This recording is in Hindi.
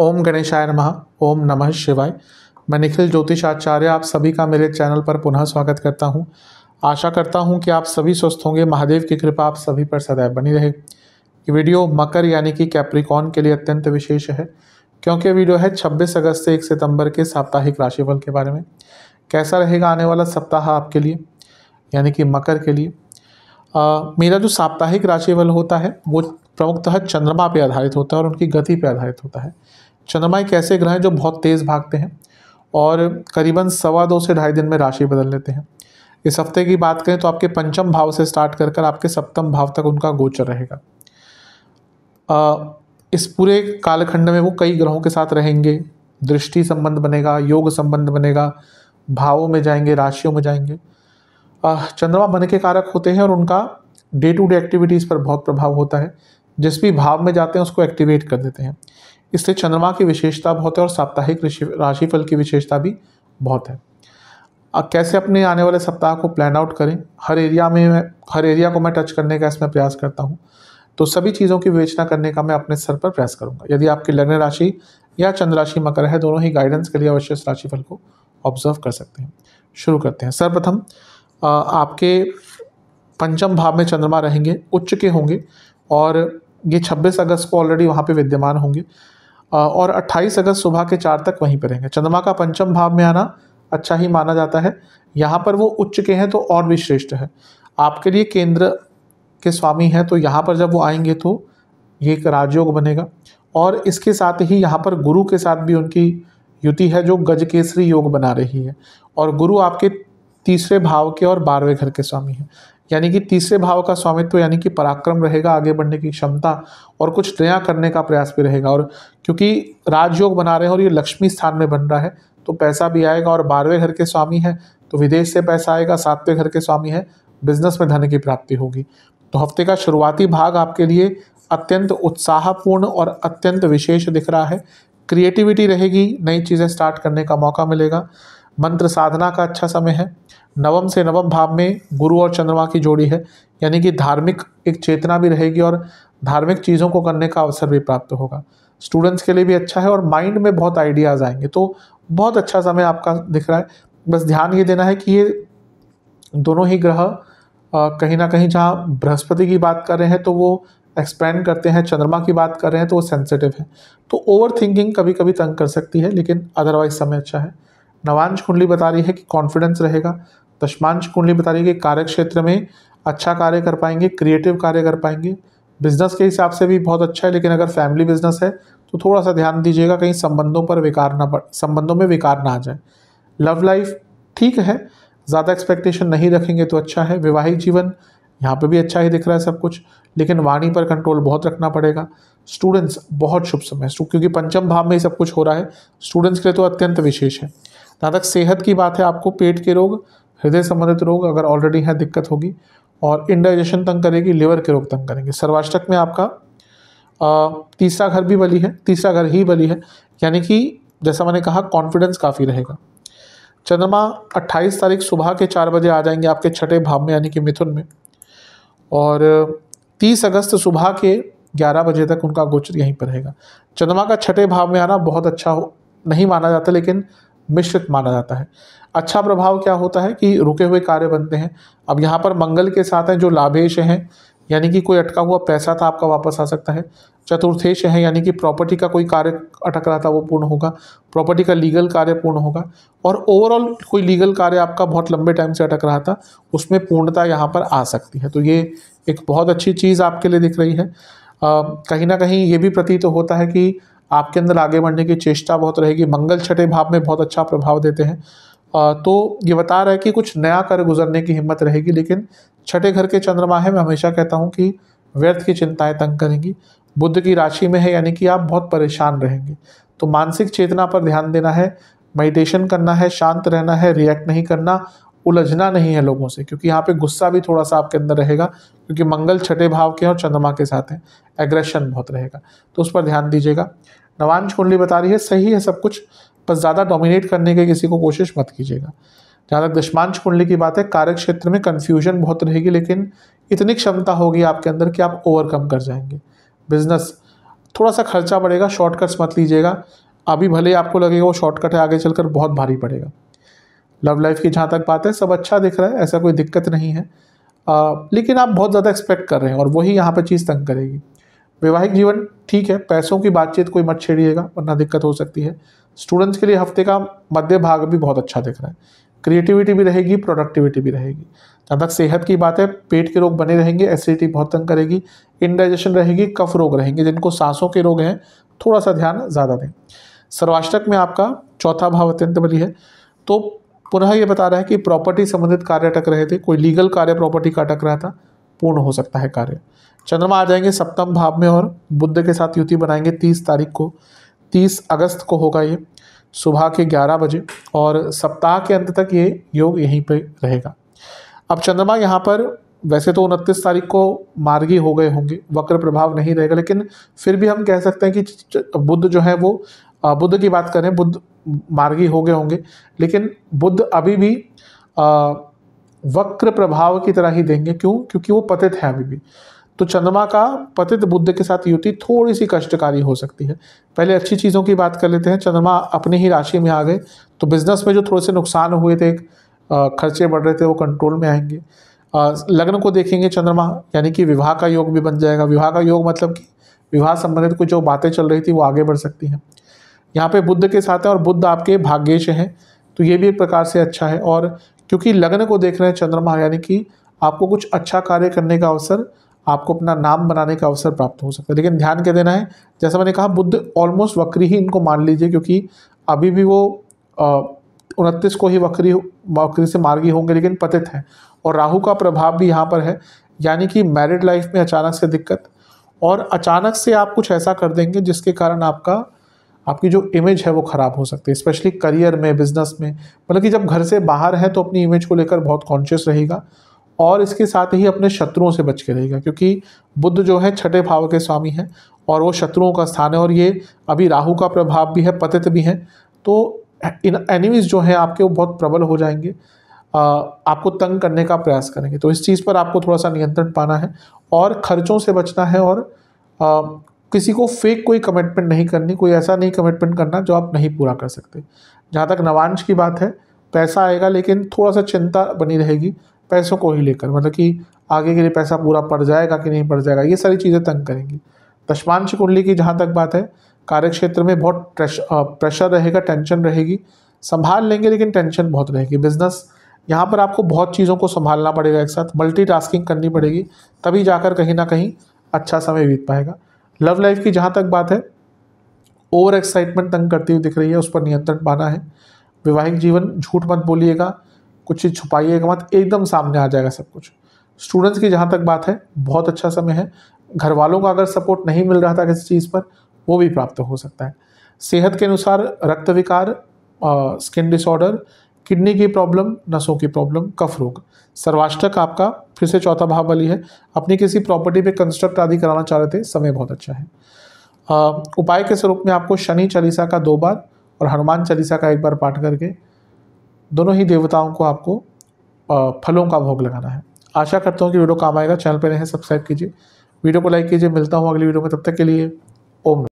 ओम गणेशाय नमः ओम नमः शिवाय मैं निखिल आचार्य आप सभी का मेरे चैनल पर पुनः स्वागत करता हूं आशा करता हूं कि आप सभी स्वस्थ होंगे महादेव की कृपा आप सभी पर सदैव बनी रहे ये वीडियो मकर यानी कि कैप्रिकॉन के लिए अत्यंत विशेष है क्योंकि वीडियो है 26 अगस्त से 1 सितंबर के साप्ताहिक राशिफल के बारे में कैसा रहेगा आने वाला सप्ताह आपके लिए यानी कि मकर के लिए आ, मेरा जो साप्ताहिक राशिफल होता है वो प्रमुखतः चंद्रमा पर आधारित होता है और उनकी गति पर आधारित होता है चंद्रमा एक ऐसे ग्रह हैं जो बहुत तेज़ भागते हैं और करीबन सवा दो से ढाई दिन में राशि बदल लेते हैं इस हफ्ते की बात करें तो आपके पंचम भाव से स्टार्ट कर कर आपके सप्तम भाव तक उनका गोचर रहेगा इस पूरे कालखंड में वो कई ग्रहों के साथ रहेंगे दृष्टि संबंध बनेगा योग संबंध बनेगा भावों में जाएंगे राशियों में जाएंगे चंद्रमा मन के कारक होते हैं और उनका डे टू डे एक्टिविटीज़ पर बहुत प्रभाव होता है जिस भी भाव में जाते हैं उसको एक्टिवेट कर देते हैं इससे चंद्रमा की विशेषता बहुत है और साप्ताहिक राशिफल की विशेषता भी बहुत है अब कैसे अपने आने वाले सप्ताह को प्लान आउट करें हर एरिया में हर एरिया को मैं टच करने का इसमें प्रयास करता हूँ तो सभी चीज़ों की विवेचना करने का मैं अपने स्तर पर प्रयास करूँगा यदि आपकी लग्न राशि या चंद्र राशि मकर है दोनों ही गाइडेंस के लिए अवश्य इस राशिफल को ऑब्जर्व कर सकते हैं शुरू करते हैं सर्वप्रथम आपके पंचम भाव में चंद्रमा रहेंगे उच्च के होंगे और ये 26 अगस्त को ऑलरेडी वहाँ पे विद्यमान होंगे और 28 अगस्त सुबह के चार तक वहीं पर रहेंगे चंद्रमा का पंचम भाव में आना अच्छा ही माना जाता है यहाँ पर वो उच्च के हैं तो और भी श्रेष्ठ है आपके लिए केंद्र के स्वामी हैं तो यहाँ पर जब वो आएंगे तो ये एक राजयोग बनेगा और इसके साथ ही यहाँ पर गुरु के साथ भी उनकी युति है जो गज केसरी योग बना रही है और गुरु आपके तीसरे भाव के और बारहवें घर के स्वामी हैं यानी कि तीसरे भाव का स्वामित्व यानी कि पराक्रम रहेगा आगे बढ़ने की क्षमता और कुछ नया करने का प्रयास भी रहेगा और क्योंकि राजयोग बना रहे हैं और ये लक्ष्मी स्थान में बन रहा है तो पैसा भी आएगा और बारहवें घर के स्वामी है तो विदेश से पैसा आएगा सातवें घर के स्वामी है बिजनेस में धन की प्राप्ति होगी तो हफ्ते का शुरुआती भाग आपके लिए अत्यंत उत्साहपूर्ण और अत्यंत विशेष दिख रहा है क्रिएटिविटी रहेगी नई चीज़ें स्टार्ट करने का मौका मिलेगा मंत्र साधना का अच्छा समय है नवम से नवम भाव में गुरु और चंद्रमा की जोड़ी है यानी कि धार्मिक एक चेतना भी रहेगी और धार्मिक चीज़ों को करने का अवसर भी प्राप्त होगा स्टूडेंट्स के लिए भी अच्छा है और माइंड में बहुत आइडियाज़ आएंगे तो बहुत अच्छा समय आपका दिख रहा है बस ध्यान ये देना है कि ये दोनों ही ग्रह कहीं ना कहीं जहाँ बृहस्पति की बात कर रहे हैं तो वो एक्सपेंड करते हैं चंद्रमा की बात कर रहे हैं तो वो सेंसिटिव है तो ओवर थिंकिंग कभी कभी तंग कर सकती है लेकिन अदरवाइज समय अच्छा है नवांश कुंडली बता रही है कि कॉन्फिडेंस रहेगा दशमांश कुंडली बता रही है कि कार्य क्षेत्र में अच्छा कार्य कर पाएंगे क्रिएटिव कार्य कर पाएंगे बिजनेस के हिसाब से भी बहुत अच्छा है लेकिन अगर फैमिली बिजनेस है तो थोड़ा सा ध्यान दीजिएगा कहीं संबंधों पर विकार ना पड़ संबंधों में विकार ना आ जाए लव लाइफ ठीक है ज़्यादा एक्सपेक्टेशन नहीं रखेंगे तो अच्छा है वैवाहिक जीवन यहाँ पे भी अच्छा ही दिख रहा है सब कुछ लेकिन वाणी पर कंट्रोल बहुत रखना पड़ेगा स्टूडेंट्स बहुत शुभ समय क्योंकि पंचम भाव में ही सब कुछ हो रहा है स्टूडेंट्स के लिए तो अत्यंत विशेष है जहाँ तक सेहत की बात है आपको पेट के रोग हृदय संबंधित रोग अगर ऑलरेडी है दिक्कत होगी और इंडाइजेशन तंग करेगी लिवर के रोग तंग करेंगे सर्वाष्टक में आपका आ, तीसरा घर भी बली है तीसरा घर ही बली है यानी कि जैसा मैंने कहा कॉन्फिडेंस काफ़ी रहेगा चंद्रमा 28 तारीख सुबह के चार बजे आ जाएंगे आपके छठे भाव में यानी कि मिथुन में और 30 अगस्त सुबह के 11 बजे तक उनका गोचर यहीं पर रहेगा चंद्रमा का छठे भाव में आना बहुत अच्छा हो नहीं माना जाता लेकिन मिश्रित माना जाता है अच्छा प्रभाव क्या होता है कि रुके हुए कार्य बनते हैं अब यहाँ पर मंगल के साथ हैं जो लाभेश हैं यानी कि कोई अटका हुआ पैसा था आपका वापस आ सकता है चतुर्थेश है यानी कि प्रॉपर्टी का कोई कार्य अटक रहा था वो पूर्ण होगा प्रॉपर्टी का लीगल कार्य पूर्ण होगा और ओवरऑल कोई लीगल कार्य आपका बहुत लंबे टाइम से अटक रहा था उसमें पूर्णता यहाँ पर आ सकती है तो ये एक बहुत अच्छी चीज़ आपके लिए दिख रही है कहीं ना कहीं ये भी प्रतीत तो होता है कि आपके अंदर आगे बढ़ने की चेष्टा बहुत रहेगी मंगल छठे भाव में बहुत अच्छा प्रभाव देते हैं तो ये बता रहा है कि कुछ नया कर गुजरने की हिम्मत रहेगी लेकिन छठे घर के चंद्रमा है मैं हमेशा कहता हूँ कि व्यर्थ की चिंताएं तंग करेंगी बुद्ध की राशि में है यानी कि आप बहुत परेशान रहेंगे तो मानसिक चेतना पर ध्यान देना है मेडिटेशन करना है शांत रहना है रिएक्ट नहीं करना उलझना नहीं है लोगों से क्योंकि यहाँ पे गुस्सा भी थोड़ा सा आपके अंदर रहेगा क्योंकि मंगल छठे भाव के और चंद्रमा के साथ है एग्रेशन बहुत रहेगा तो उस पर ध्यान दीजिएगा नवांश कुंडली बता रही है सही है सब कुछ बस ज़्यादा डोमिनेट करने की किसी को कोशिश मत कीजिएगा जहाँ तक दशमांश कुंडली की बात है कार्य क्षेत्र में कन्फ्यूजन बहुत रहेगी लेकिन इतनी क्षमता होगी आपके अंदर कि आप ओवरकम कर जाएंगे बिजनेस थोड़ा सा खर्चा पड़ेगा शॉर्टकट्स मत लीजिएगा अभी भले आपको लगेगा वो शॉर्टकट है आगे चलकर बहुत भारी पड़ेगा लव लाइफ की जहाँ तक बात है सब अच्छा दिख रहा है ऐसा कोई दिक्कत नहीं है आ, लेकिन आप बहुत ज़्यादा एक्सपेक्ट कर रहे हैं और वही यहाँ पर चीज़ तंग करेगी वैवाहिक जीवन ठीक है पैसों की बातचीत कोई मत छेड़िएगा वरना दिक्कत हो सकती है स्टूडेंट्स के लिए हफ्ते का मध्य भाग भी बहुत अच्छा दिख रहा है क्रिएटिविटी भी रहेगी प्रोडक्टिविटी भी रहेगी जहाँ तक सेहत की बात है पेट के रोग बने रहेंगे एसिडिटी बहुत तंग करेगी इनडाइजेशन रहेगी कफ रोग रहेंगे जिनको सांसों के रोग हैं थोड़ा सा ध्यान ज़्यादा दें सर्वाष्टक में आपका चौथा भाव अत्यंत बली है तो पुनः ये बता रहा है कि प्रॉपर्टी संबंधित कार्य अटक रहे थे कोई लीगल कार्य प्रॉपर्टी का अटक रहा था पूर्ण हो सकता है कार्य चंद्रमा आ जाएंगे सप्तम भाव में और बुद्ध के साथ युति बनाएंगे तीस तारीख को तीस अगस्त को होगा ये सुबह के ग्यारह बजे और सप्ताह के अंत तक ये योग यहीं पर रहेगा अब चंद्रमा यहाँ पर वैसे तो उनतीस तारीख को मार्गी हो गए होंगे वक्र प्रभाव नहीं रहेगा लेकिन फिर भी हम कह सकते हैं कि बुद्ध जो है वो बुद्ध की बात करें बुद्ध मार्गी हो गए होंगे लेकिन बुद्ध अभी भी वक्र प्रभाव की तरह ही देंगे क्यों क्योंकि वो पतित हैं अभी भी तो चंद्रमा का पतित बुद्ध के साथ युति थोड़ी सी कष्टकारी हो सकती है पहले अच्छी चीज़ों की बात कर लेते हैं चंद्रमा अपनी ही राशि में आ गए तो बिजनेस में जो थोड़े से नुकसान हुए थे खर्चे बढ़ रहे थे वो कंट्रोल में आएंगे लग्न को देखेंगे चंद्रमा यानी कि विवाह का योग भी बन जाएगा विवाह का योग मतलब कि विवाह संबंधित कुछ जो बातें चल रही थी वो आगे बढ़ सकती हैं यहाँ पे बुद्ध के साथ है और बुद्ध आपके भाग्यश हैं तो ये भी एक प्रकार से अच्छा है और क्योंकि लग्न को देख रहे हैं चंद्रमा यानी कि आपको कुछ अच्छा कार्य करने का अवसर आपको अपना नाम बनाने का अवसर प्राप्त हो सकता है लेकिन ध्यान क्या देना है जैसा मैंने कहा बुद्ध ऑलमोस्ट वक्री ही इनको मान लीजिए क्योंकि अभी भी वो उनतीस को ही वक्री वक्री से मार्गी होंगे लेकिन पतित हैं और राहु का प्रभाव भी यहाँ पर है यानी कि मैरिड लाइफ में अचानक से दिक्कत और अचानक से आप कुछ ऐसा कर देंगे जिसके कारण आपका आपकी जो इमेज है वो ख़राब हो सकती है स्पेशली करियर में बिजनेस में मतलब कि जब घर से बाहर है तो अपनी इमेज को लेकर बहुत कॉन्शियस रहेगा और इसके साथ ही अपने शत्रुओं से बच के रहेगा क्योंकि बुद्ध जो है छठे भाव के स्वामी हैं और वो शत्रुओं का स्थान है और ये अभी राहु का प्रभाव भी है पतित भी है तो इन एनिमीज़ जो हैं आपके वो बहुत प्रबल हो जाएंगे आपको तंग करने का प्रयास करेंगे तो इस चीज़ पर आपको थोड़ा सा नियंत्रण पाना है और खर्चों से बचना है और आ, किसी को फेक कोई कमिटमेंट नहीं करनी कोई ऐसा नहीं कमिटमेंट करना जो आप नहीं पूरा कर सकते जहाँ तक नवांश की बात है पैसा आएगा लेकिन थोड़ा सा चिंता बनी रहेगी पैसों को ही लेकर मतलब कि आगे के लिए पैसा पूरा पड़ जाएगा कि नहीं पड़ जाएगा ये सारी चीज़ें तंग करेंगी दशमांश कुंडली की जहाँ तक बात है कार्य क्षेत्र में बहुत प्रेशर रहेगा टेंशन रहेगी संभाल लेंगे लेकिन टेंशन बहुत रहेगी बिजनेस यहाँ पर आपको बहुत चीज़ों को संभालना पड़ेगा एक साथ मल्टीटास्किंग करनी पड़ेगी तभी जाकर कहीं ना कहीं अच्छा समय बीत पाएगा लव लाइफ की जहाँ तक बात है ओवर एक्साइटमेंट तंग करती हुई दिख रही है उस पर नियंत्रण पाना है वैवाहिक जीवन झूठ मत बोलिएगा कुछ चीज़ छुपाइएगा मत एकदम सामने आ जाएगा सब कुछ स्टूडेंट्स की जहाँ तक बात है बहुत अच्छा समय है घर वालों का अगर सपोर्ट नहीं मिल रहा था किसी चीज़ पर वो भी प्राप्त हो सकता है सेहत के अनुसार रक्त विकार स्किन डिसऑर्डर किडनी की प्रॉब्लम नसों की प्रॉब्लम कफ रोग सर्वाष्टक आपका फिर से चौथा भाव वाली है अपनी किसी प्रॉपर्टी पे कंस्ट्रक्ट आदि कराना चाह रहे थे समय बहुत अच्छा है आ, उपाय के स्वरूप में आपको शनि चालीसा का दो बार और हनुमान चालीसा का एक बार पाठ करके दोनों ही देवताओं को आपको फलों का भोग लगाना है आशा करता हूँ कि वीडियो काम आएगा चैनल पर रहें सब्सक्राइब कीजिए वीडियो को लाइक कीजिए मिलता हूँ अगली वीडियो में तब तक के लिए ओम